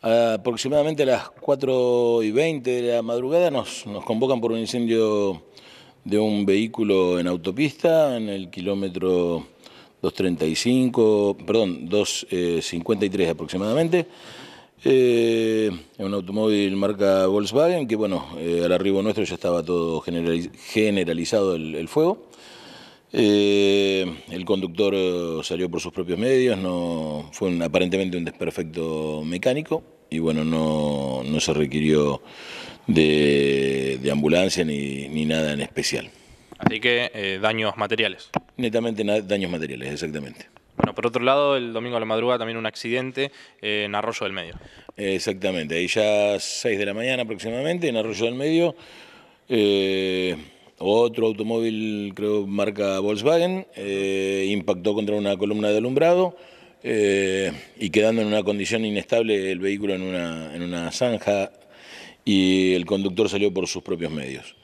Aproximadamente a las 4 y 20 de la madrugada nos, nos convocan por un incendio de un vehículo en autopista en el kilómetro 235, perdón, 253 aproximadamente. Eh, un automóvil marca Volkswagen que, bueno, eh, al arribo nuestro ya estaba todo generalizado el fuego. Eh, el conductor eh, salió por sus propios medios, no, fue aparentemente un desperfecto mecánico y bueno, no, se requirió de, ambulancia ni, nada en especial. Así que eh, daños materiales. Netamente daños materiales, exactamente. Bueno, por otro lado, el domingo a la madrugada también un accidente en Arroyo del Medio. Exactamente, ahí ya 6 de la mañana aproximadamente, en Arroyo del Medio. Eh, otro automóvil, creo, marca Volkswagen, eh, impactó contra una columna de alumbrado eh, y quedando en una condición inestable el vehículo en una, zanja y el conductor salió por sus propios medios.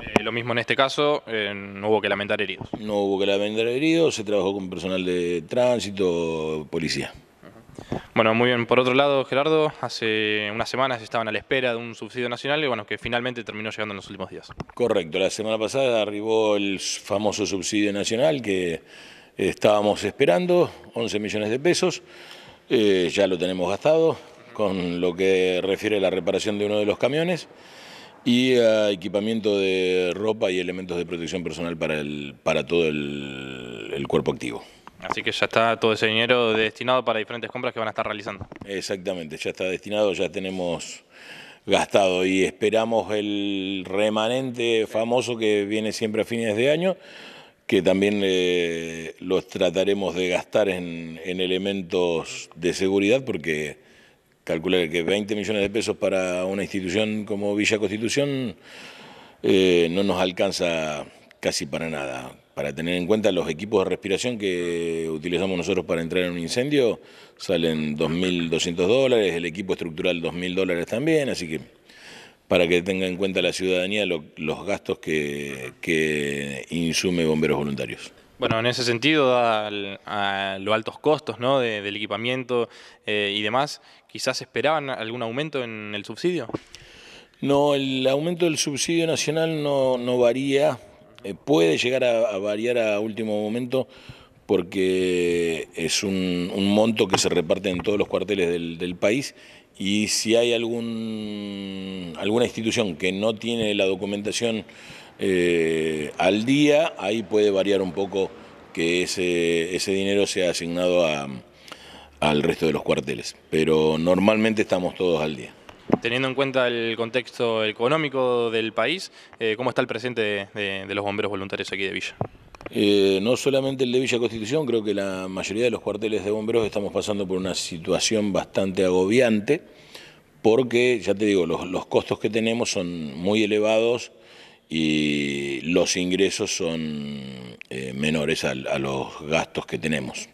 Eh, lo mismo en este caso, no hubo que lamentar heridos. No hubo que lamentar heridos, se trabajó con personal de tránsito, policía. Bueno, muy bien. Por otro lado, Gerardo, hace unas semanas estaban a la espera de un subsidio nacional y bueno, que finalmente terminó llegando en los últimos días. Correcto. La semana pasada arribó el famoso subsidio nacional que estábamos esperando, 11 millones de pesos. Eh, ya lo tenemos gastado con lo que refiere a la reparación de uno de los camiones y equipamiento de ropa y elementos de protección personal para, el, para todo el cuerpo activo. Así que ya está todo ese dinero destinado para diferentes compras que van a estar realizando. Exactamente, ya está destinado, ya tenemos gastado y esperamos el remanente famoso que viene siempre a fines de año, que también eh, los trataremos de gastar en, elementos de seguridad porque calcular que 20 millones de pesos para una institución como Villa Constitución eh, no nos alcanza casi para nada para tener en cuenta los equipos de respiración que utilizamos nosotros para entrar en un incendio, salen 2.200 dólares, el equipo estructural 2.000 dólares también, así que para que tenga en cuenta la ciudadanía los gastos que, que, insume bomberos voluntarios. Bueno, en ese sentido, a, los altos costos ¿no? del equipamiento eh, y demás, ¿quizás esperaban algún aumento en el subsidio? No, el aumento del subsidio nacional no, no varía eh, puede llegar a, variar a último momento porque es un, monto que se reparte en todos los cuarteles del, país y si hay alguna institución que no tiene la documentación eh, al día, ahí puede variar un poco que ese, dinero sea asignado al resto de los cuarteles, pero normalmente estamos todos al día. Teniendo en cuenta el contexto económico del país, eh, ¿cómo está el presente de, los bomberos voluntarios aquí de Villa? Eh, no solamente el de Villa Constitución, creo que la mayoría de los cuarteles de bomberos estamos pasando por una situación bastante agobiante, porque, ya te digo, los, costos que tenemos son muy elevados y los ingresos son eh, menores a los gastos que tenemos.